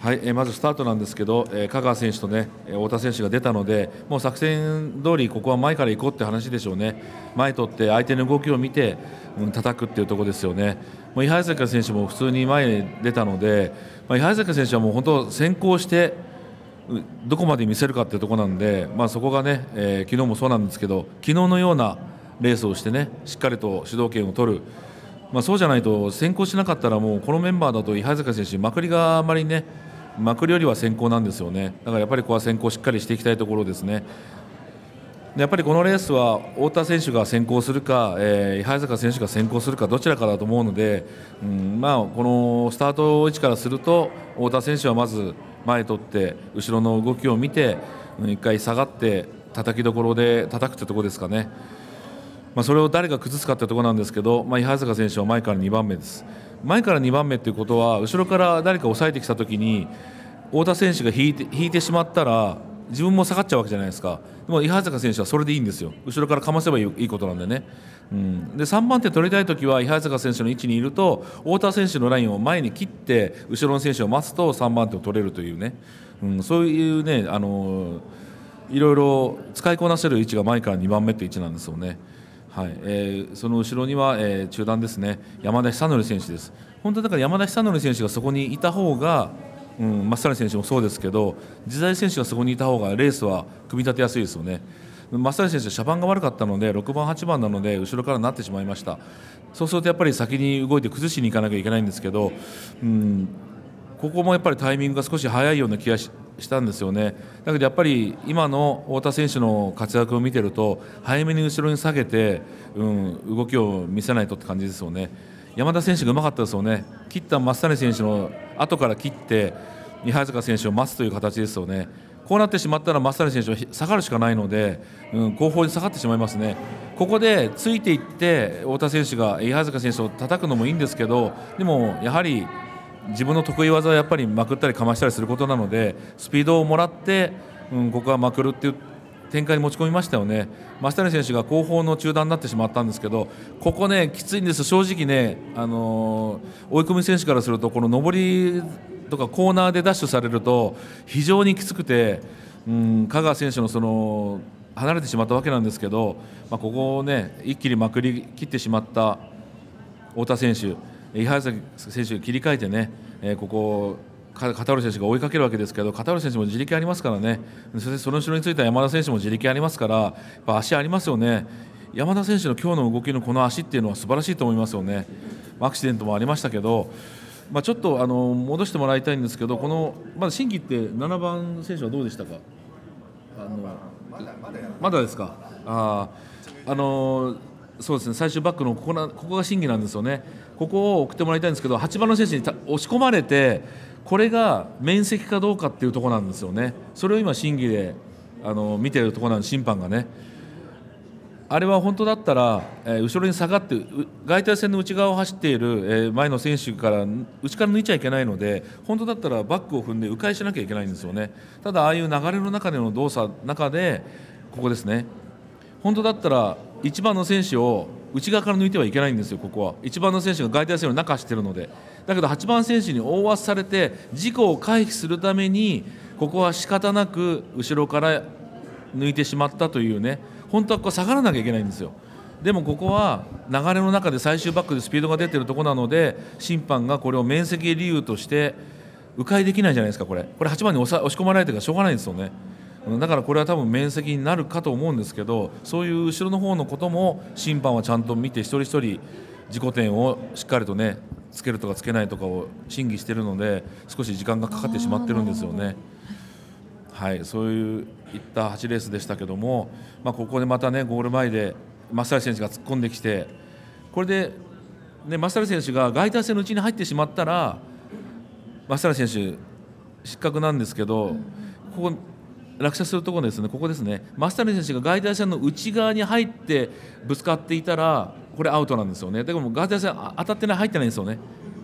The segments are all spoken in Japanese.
はい、えまずスタートなんですけど、え香川選手と、ね、太田選手が出たのでもう作戦通りここは前から行こうって話でしょうね前取って相手の動きを見て、うん、叩くっていうところですよねもう伊原坂選手も普通に前に出たので、まあ、伊原坂選手はもう本当先行してどこまで見せるかっていうところなんで、まあ、そこがね、えー、昨日もそうなんですけど昨日のようなレースをしてねしっかりと主導権を取る。まあ、そうじゃないと先行しなかったらもうこのメンバーだと伊原坂選手まくりがあまりねまくよりは先行なんですよねだからやっぱりここは先行しっかりしていきたいところですねやっぱりこのレースは太田選手が先行するか、えー、早坂選手が先行するかどちらかだと思うので、うんまあ、このスタート位置からすると太田選手はまず前取って後ろの動きを見て1回下がって叩きどころで叩くというところですかね、まあ、それを誰が崩すかっうところなんですけど、まあ、井原坂選手は前から2番目です。前から2番目ということは後ろから誰か抑えてきた時に太田選手が引いて引いてしまったら自分も下がっちゃうわけじゃないですかでも伊原坂選手はそれでいいんですよ後ろからかませばいいことなんでね、うん、で3番手取りたい時は伊原坂選手の位置にいると太田選手のラインを前に切って後ろの選手を待つと3番手を取れるというね、うん、そういうねあのー、いろいろ使いこなせる位置が前から2番目って位置なんですよね。はいえー、その後ろには、えー、中段ですね山田久則選手です本当だから山田久則選手がそこにいた方が、うん、松谷選手もそうですけど自在選手がそこにいた方がレースは組み立てやすいですよね松谷選手は車番が悪かったので6番、8番なので後ろからなってしまいましたそうするとやっぱり先に動いて崩しに行かなきゃいけないんですけど、うん、ここもやっぱりタイミングが少し早いような気がししたんですよねだけどやっぱり今の太田選手の活躍を見てると早めに後ろに下げて、うん、動きを見せないとって感じですよね山田選手がうまかったですよね切った松谷選手の後から切って三原塚選手を待つという形ですよねこうなってしまったら松谷選手は下がるしかないので、うん、後方に下がってしまいますね、ここでついていって太田選手が伊原坂選手を叩くのもいいんですけど、でもやはり自分の得意技はやっぱりまくったりかましたりすることなのでスピードをもらって、うん、ここはまくるっていう展開に持ち込みましたよね増谷選手が後方の中断になってしまったんですけどここねきついんです正直ね、あのー、追い込み選手からするとこの上りとかコーナーでダッシュされると非常にきつくて、うん、香川選手のその離れてしまったわけなんですけど、まあ、ここをね一気にまくりきってしまった太田選手伊原崎選手切り替えてね、えー、ここカタール選手が追いかけるわけですけどカタール選手も自力ありますからねそしてその後ろについた山田選手も自力ありますからやっぱ足ありますよね山田選手の今日の動きのこの足っていうのは素晴らしいと思いますよねアクシデントもありましたけど、まあ、ちょっとあの戻してもらいたいんですけどこの、ま、だ新規って7番選手はどうでしたかあのまだですかああのそうですね最終バックのここなここが審議なんですよね、ここを送ってもらいたいんですけど、8番の選手に押し込まれて、これが面積かどうかっていうところなんですよね、それを今、審議であの見てるところなんです、審判がね。あれは本当だったら、えー、後ろに下がって外体線の内側を走っている、えー、前の選手から内から抜いちゃいけないので本当だったらバックを踏んで迂回しなきゃいけないんですよねただああいう流れの中での動作中でここですね本当だったら1番の選手を内側から抜いてはいけないんですよ、ここは1番の選手が外対線の中してるのでだけど8番選手に大圧されて事故を回避するためにここは仕方なく後ろから抜いてしまったというね本当はこう下がらなきゃいけないんですよ。でもここは流れの中で最終バックでスピードが出てるとこなので審判がこれを面積理由として迂回できないじゃないですかこれこれ8番に押し込まれてからしょうがないんですよね。だからこれは多分面積になるかと思うんですけどそういう後ろの方のことも審判はちゃんと見て一人一人自己点をしっかりとねつけるとかつけないとかを審議しているので少し時間がかかってしまってるんですよね。はい、そういういった8レースでしたけども、まあ、ここでまたねゴール前でマスタ選手が突っ込んできてこれで、ね、マ選手が外対戦のうちに入ってしまったらマスタ選手失格なんですけど、ここ落車するところですねここですねマス増谷選手が外対車の内側に入ってぶつかっていたらこれアウトなんですよねでも外対車当たってない入ってないんですよね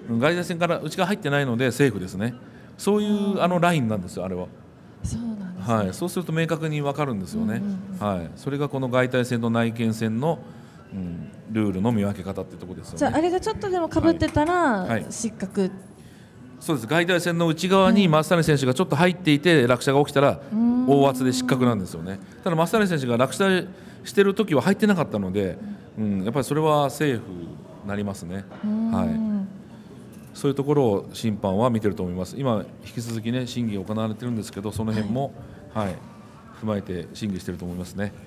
外対線から内側入ってないのでセーフですねそういうあのラインなんですよあれはそうなんはい、そうすると明確に分かるんですよね、うんうんはい、それがこの外対戦と内見戦の、うん、ルールの見分け方ってとこですよねじゃああれがちょっとでもかぶってたら、はい失格、そうです外対戦の内側に松谷選手がちょっと入っていて、落車が起きたら大圧で失格なんですよねただ、増谷選手が落下してる時は入ってなかったので、うん、やっぱりそれはセーフなりますね。はいそういうところを審判は見てると思います。今引き続きね審議行われてるんですけど、その辺も、はい、はい、踏まえて審議してると思いますね。